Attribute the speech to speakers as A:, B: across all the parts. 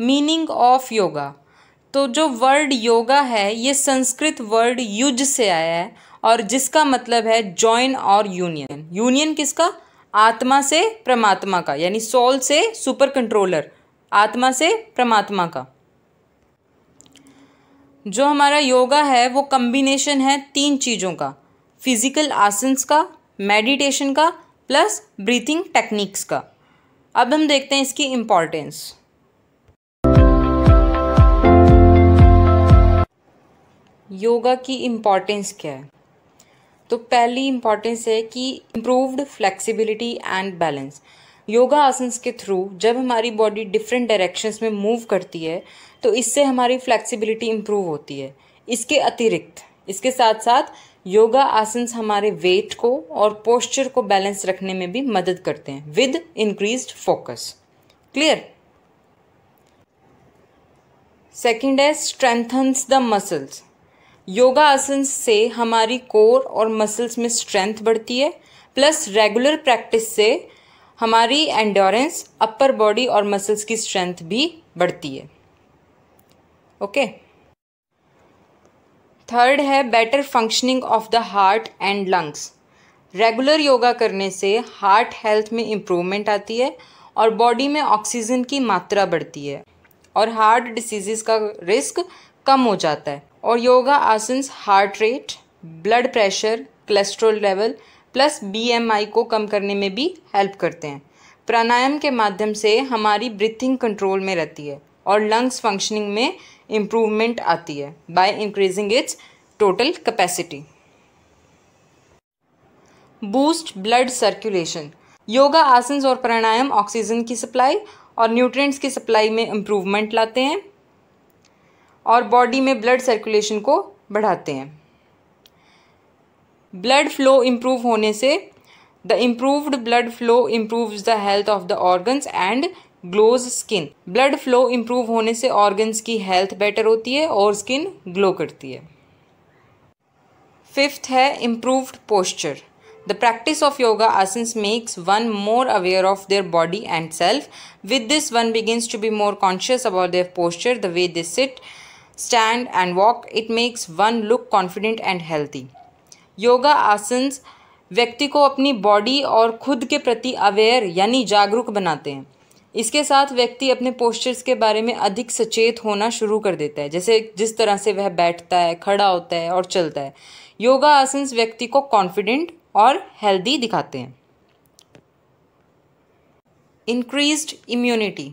A: meaning of yoga तो जो word yoga है ये संस्कृत वर्ड युज से आया है और जिसका मतलब है जॉइन और यूनियन यूनियन किसका आत्मा से परमात्मा का यानी सोल से सुपर कंट्रोलर आत्मा से परमात्मा का जो हमारा योगा है वो कम्बिनेशन है तीन चीज़ों का फिजिकल आसन्स का मेडिटेशन का प्लस ब्रीथिंग टेक्निक्स का अब हम देखते हैं इसकी इम्पॉर्टेंस योगा की इम्पॉर्टेंस क्या है तो पहली इम्पॉर्टेंस है कि improved flexibility and balance yoga आसन के थ्रू जब हमारी बॉडी डिफरेंट डायरेक्शंस में मूव करती है तो इससे हमारी फ्लेक्सिबिलिटी इम्प्रूव होती है इसके अतिरिक्त इसके साथ साथ योगा आसन हमारे वेट को और पोस्चर को बैलेंस रखने में भी मदद करते हैं with increase focus clear second है स्ट्रेंथन्स द मसल्स योगा आसन से हमारी कोर और मसल्स में स्ट्रेंथ बढ़ती है प्लस रेगुलर प्रैक्टिस से हमारी एंडोरेंस अपर बॉडी और मसल्स की स्ट्रेंथ भी बढ़ती है ओके थर्ड है better functioning of the heart and lungs regular yoga करने से हार्ट हेल्थ में इम्प्रूवमेंट आती है और बॉडी में ऑक्सीजन की मात्रा बढ़ती है और हार्ट डिसीजेज का रिस्क कम हो जाता है और योगा आसन heart rate blood pressure cholesterol level plus BMI को कम करने में भी हेल्प करते हैं प्राणायाम के माध्यम से हमारी ब्रीथिंग कंट्रोल में रहती है और लंग्स फंक्शनिंग में इम्प्रूवमेंट आती है by increasing its total capacity boost blood circulation yoga आसन और प्राणायाम ऑक्सीजन की सप्लाई और न्यूट्रिएंट्स की सप्लाई में इम्प्रूवमेंट लाते हैं और बॉडी में ब्लड सर्कुलेशन को बढ़ाते हैं ब्लड फ्लो इम्प्रूव होने से the improved blood flow improves the health of the organs and glows skin blood flow improve होने से ऑर्गन्स की हेल्थ बेटर होती है और स्किन ग्लो करती है फिफ्थ है improved posture the practice of yoga asanas makes one more aware of their body and self with this one begins to be more conscious about their posture the way this sit stand and walk it makes one look confident and healthy yoga asanas व्यक्ति को अपनी body और खुद के प्रति aware यानी जागरूक बनाते हैं इसके साथ व्यक्ति अपने पोस्चर्स के बारे में अधिक सचेत होना शुरू कर देता है जैसे जिस तरह से वह बैठता है खड़ा होता है और चलता है योगा आसन व्यक्ति को कॉन्फिडेंट और हेल्दी दिखाते हैं इंक्रीज्ड इम्यूनिटी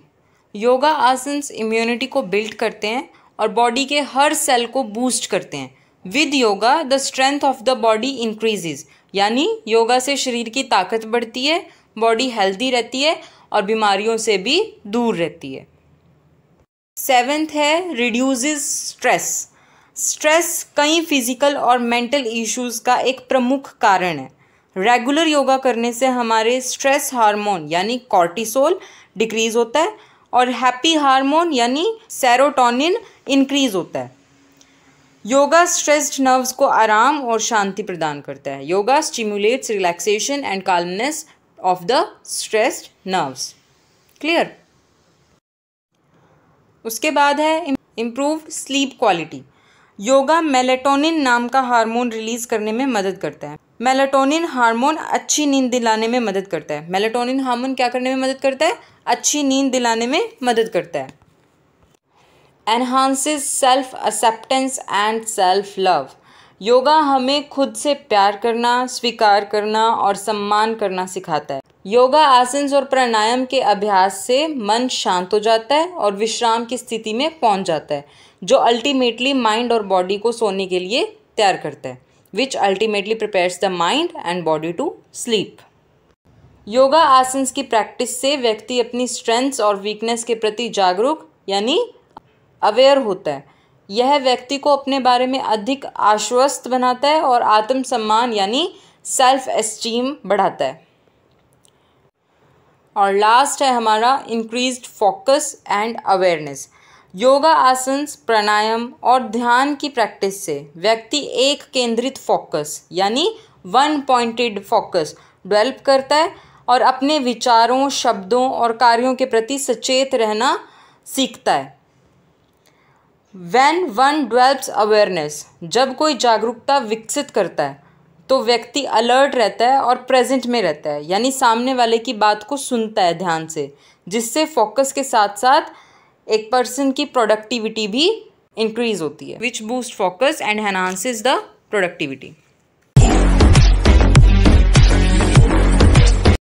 A: योगा आसन इम्यूनिटी को बिल्ड करते हैं और बॉडी के हर सेल को बूस्ट करते हैं with yoga the strength of the body increases यानी योगा से शरीर की ताकत बढ़ती है बॉडी हेल्दी रहती है और बीमारियों से भी दूर रहती है सेवेंथ है रिड्यूज़ स्ट्रेस स्ट्रेस कई फिजिकल और मेंटल इश्यूज का एक प्रमुख कारण है रेगुलर योगा करने से हमारे स्ट्रेस हार्मोन यानी कॉर्टिसोल डिक्रीज होता है और हैप्पी हार्मोन यानी सेरोटोनिन इंक्रीज होता है योगा स्ट्रेस्ड नर्व्स को आराम और शांति प्रदान करता है yoga stimulates relaxation and calmness of the stressed nerves clear उसके बाद है improve sleep quality yoga melatonin नाम का हार्मोन रिलीज करने में मदद करता है मेलेटोनिन हार्मोन अच्छी नींद दिलाने में मदद करता है मेलेटोनिन हार्मोन क्या करने में मदद करता है अच्छी नींद दिलाने में मदद करता है enhances self acceptance and self love yoga हमें खुद से प्यार करना स्वीकार करना और सम्मान करना सिखाता है योगा आसन और प्राणायाम के अभ्यास से मन शांत हो जाता है और विश्राम की स्थिति में पहुंच जाता है जो अल्टीमेटली माइंड और बॉडी को सोने के लिए तैयार करता है which ultimately prepares the mind and body to sleep yoga आसन की प्रैक्टिस से व्यक्ति अपनी स्ट्रेंथ्स और वीकनेस के प्रति जागरूक यानी अवेयर होता है यह व्यक्ति को अपने बारे में अधिक आश्वस्त बनाता है और आत्मसम्मान यानी सेल्फ एस्टीम बढ़ाता है और लास्ट है हमारा increase focus and awareness yoga आसन प्राणायाम और ध्यान की प्रैक्टिस से व्यक्ति एक केंद्रित फोकस यानी वन पॉइंटेड फोकस डेवलप करता है और अपने विचारों शब्दों और कार्यों के प्रति सचेत रहना सीखता है वैन वन डवेल्प्स अवेयरनेस जब कोई जागरूकता विकसित करता है तो व्यक्ति अलर्ट रहता है और प्रेजेंट में रहता है यानी सामने वाले की बात को सुनता है ध्यान से जिससे फोकस के साथ साथ एक पर्सन की प्रोडक्टिविटी भी इंक्रीज होती है which boost focus and enhances the productivity